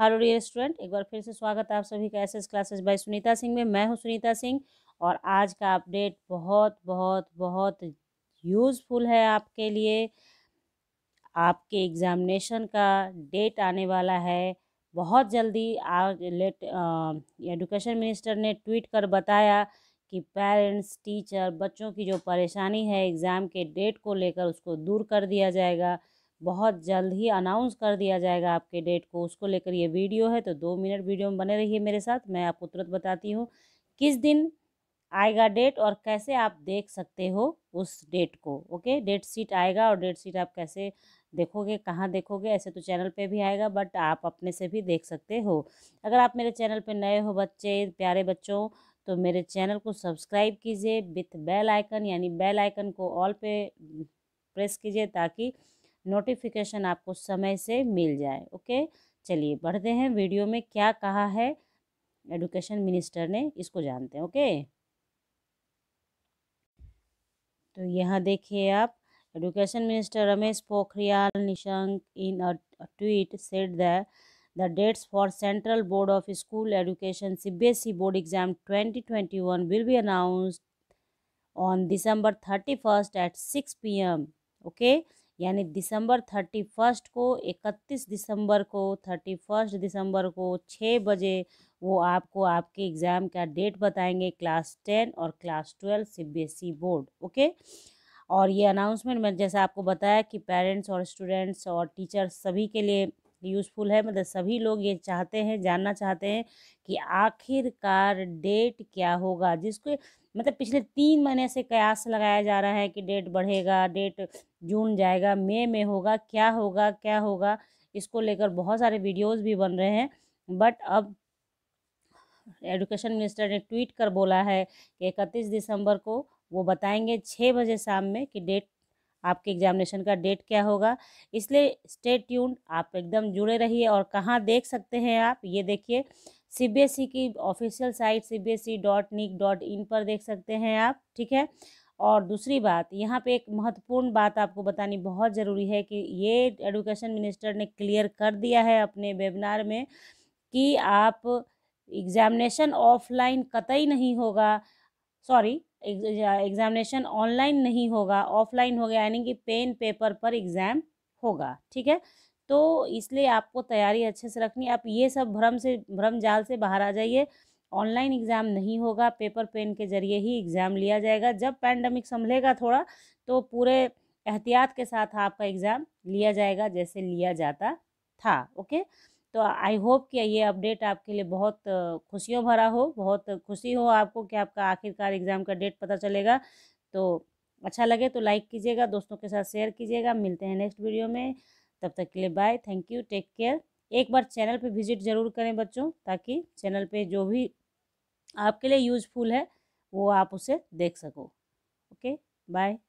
hello restaurant एक बार फिर से स्वागत है आप सभी का S S classes by Sunita Singh में मैं हूं सुनीता सिंह और आज का अपडेट बहुत बहुत बहुत यूज़फुल है आपके लिए आपके एग्ज़ामिनेशन का डेट आने वाला है बहुत जल्दी आज लेट एजुकेशन मिनिस्टर ने ट्वीट कर बताया कि पेरेंट्स टीचर बच्चों की जो परेशानी है एग्ज़ाम के डेट को लेकर उसको दूर कर दिया जाएगा बहुत जल्द ही अनाउंस कर दिया जाएगा आपके डेट को उसको लेकर ये वीडियो है तो दो मिनट वीडियो में बने रहिए मेरे साथ मैं आपको तुरंत बताती हूँ किस दिन आएगा डेट और कैसे आप देख सकते हो उस डेट को ओके डेट शीट आएगा और डेट शीट आप कैसे देखोगे कहाँ देखोगे ऐसे तो चैनल पे भी आएगा बट आप अपने से भी देख सकते हो अगर आप मेरे चैनल पे नए हो बच्चे प्यारे बच्चों तो मेरे चैनल को सब्सक्राइब कीजिए विथ बेल आइकन यानी बेल आइकन को ऑल पे प्रेस कीजिए ताकि नोटिफिकेशन आपको समय से मिल जाए ओके चलिए बढ़ते हैं वीडियो में क्या कहा है एडुकेशन मिनिस्टर ने इसको जानते हैं ओके तो यहाँ देखिए आप education minister Ramesh Pokhriyal Nishank in tweet said the the dates for central board of school education e board exam twenty twenty will be announce on December thirty first at six p m okay यानी December thirty first को इकतीस दिसंबर को thirty first दिसंबर को छः बजे वो आपको आपके एग्ज़ाम का डेट बताएंगे क्लास टेन और class twelve e board okay और ये अनाउंसमेंट मैंने जैसा आपको बताया कि पेरेंट्स और स्टूडेंट्स और टीचर्स सभी के लिए यूज़फुल है मतलब सभी लोग ये चाहते हैं जानना चाहते हैं कि आखिरकार डेट क्या होगा जिसको मतलब पिछले तीन महीने से कयास लगाया जा रहा है कि डेट बढ़ेगा डेट जून जाएगा मई में होगा क्या होगा क्या होगा इसको लेकर बहुत सारे वीडियोस भी बन रहे हैं बट अब एजुकेशन मिनिस्टर ने ट्वीट कर बोला है कि इकतीस दिसंबर को वो बताएंगे छः बजे शाम में कि डेट आपके एग्जामिनेशन का डेट क्या होगा इसलिए स्टे ट्यून आप एकदम जुड़े रहिए और कहाँ देख सकते हैं आप ये देखिए सीबीएसई e की official site C dot nic dot in पर देख सकते हैं आप ठीक है और दूसरी बात यहाँ पे एक महत्वपूर्ण बात आपको बतानी बहुत ज़रूरी है कि ये एडुकेशन मिनिस्टर ने क्लियर कर दिया है अपने वेबिनार में कि आप एग्जामिनेशन ऑफलाइन कतई नहीं होगा सॉरी एग्जामिनेशन ऑनलाइन नहीं होगा ऑफलाइन हो गया यानी कि पेन पेपर पर एग्ज़ाम होगा ठीक है तो इसलिए आपको तैयारी अच्छे से रखनी आप ये सब भ्रम से भ्रम जाल से बाहर आ जाइए ऑनलाइन एग्ज़ाम नहीं होगा पेपर पेन के ज़रिए ही एग्ज़ाम लिया जाएगा जब पैंडमिक संभलेगा थोड़ा तो पूरे एहतियात के साथ आपका एग्ज़ाम लिया जाएगा जैसे लिया जाता था ओके तो आई होप कि ये अपडेट आपके लिए बहुत खुशियों भरा हो बहुत खुशी हो आपको कि आपका आखिरकार एग्ज़ाम का डेट पता चलेगा तो अच्छा लगे तो लाइक कीजिएगा दोस्तों के साथ शेयर कीजिएगा मिलते हैं नेक्स्ट वीडियो में तब तक के लिए bye thank you take care एक बार चैनल पे विजिट ज़रूर करें बच्चों ताकि चैनल पे जो भी आपके लिए यूजफुल है वो आप उसे देख सको ओके बाय